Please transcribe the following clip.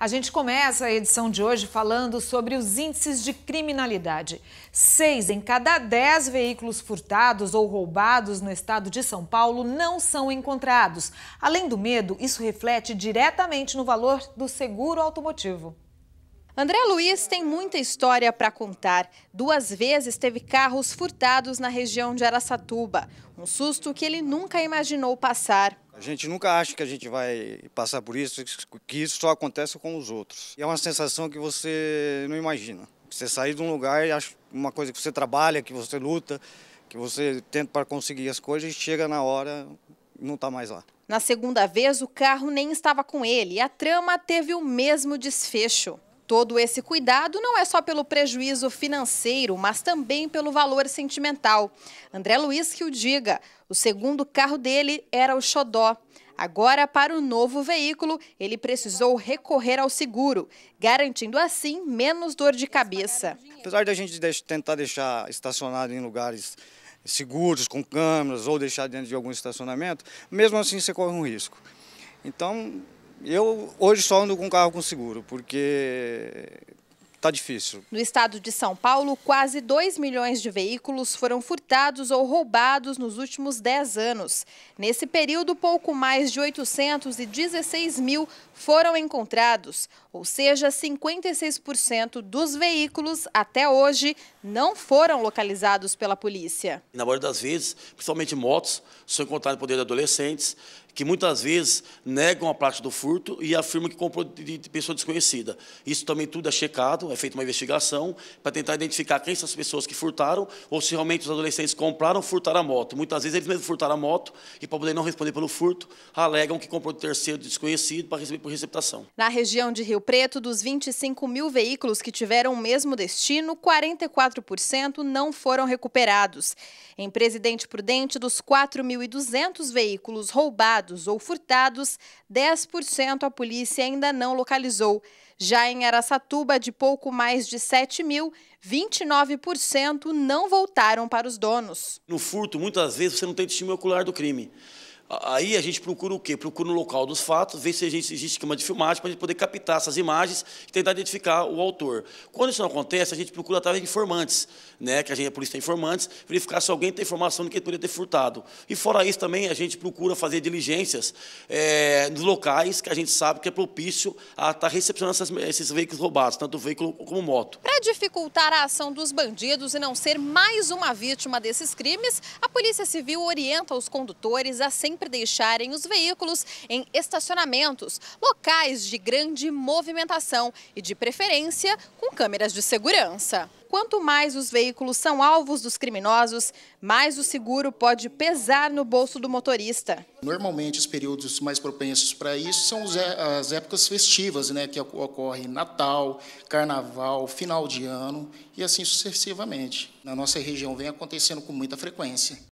A gente começa a edição de hoje falando sobre os índices de criminalidade. Seis em cada dez veículos furtados ou roubados no estado de São Paulo não são encontrados. Além do medo, isso reflete diretamente no valor do seguro automotivo. André Luiz tem muita história para contar. Duas vezes teve carros furtados na região de Araçatuba. Um susto que ele nunca imaginou passar. A gente nunca acha que a gente vai passar por isso, que isso só acontece com os outros. E é uma sensação que você não imagina. Você sair de um lugar e acha uma coisa que você trabalha, que você luta, que você tenta para conseguir as coisas e chega na hora não está mais lá. Na segunda vez, o carro nem estava com ele e a trama teve o mesmo desfecho. Todo esse cuidado não é só pelo prejuízo financeiro, mas também pelo valor sentimental. André Luiz que o diga, o segundo carro dele era o Xodó. Agora, para o novo veículo, ele precisou recorrer ao seguro, garantindo assim menos dor de cabeça. Apesar de gente tentar deixar estacionado em lugares seguros, com câmeras, ou deixar dentro de algum estacionamento, mesmo assim você corre um risco. Então, eu hoje só ando com carro com seguro, porque Tá difícil. No estado de São Paulo, quase 2 milhões de veículos foram furtados ou roubados nos últimos 10 anos. Nesse período, pouco mais de 816 mil foram encontrados, ou seja, 56% dos veículos até hoje não foram localizados pela polícia. Na maioria das vezes, principalmente motos, são encontradas por adolescentes que muitas vezes negam a prática do furto e afirmam que comprou de, pessoa desconhecida. Isso também tudo é checado, é feita uma investigação para tentar identificar quem são as pessoas que furtaram ou se realmente os adolescentes compraram ou furtaram a moto. Muitas vezes eles mesmos furtaram a moto e, para poder não responder pelo furto, alegam que comprou de terceiro desconhecido para receber por receptação. Na região de Rio Preto, dos 25 mil veículos que tiveram o mesmo destino, 44% não foram recuperados. Em Presidente Prudente, dos 4.200 veículos roubados, roubados ou furtados, 10% a polícia ainda não localizou. Já em Araçatuba, de pouco mais de 7 mil, 29% não voltaram para os donos. No furto, muitas vezes, você não tem testemunho ocular do crime. Aí a gente procura o quê? Procura no local dos fatos, ver se existe, existe esquema de filmagem para a gente poder captar essas imagens e tentar identificar o autor. Quando isso não acontece, a gente procura através de informantes, né? que a, gente, a polícia tem informantes, verificar se alguém tem informação de que ele poderia ter furtado. E fora isso também, a gente procura fazer diligências é, nos locais que a gente sabe que é propício a estar tá recepcionando essas, esses veículos roubados, tanto veículo como moto. Para dificultar a ação dos bandidos e não ser mais uma vítima desses crimes, a Polícia Civil orienta os condutores a sempre sempre deixarem os veículos em estacionamentos, locais de grande movimentação e, de preferência, com câmeras de segurança. Quanto mais os veículos são alvos dos criminosos, mais o seguro pode pesar no bolso do motorista. Normalmente, os períodos mais propensos para isso são é, as épocas festivas, né, que ocorrem Natal, Carnaval, final de ano e assim sucessivamente. Na nossa região vem acontecendo com muita frequência.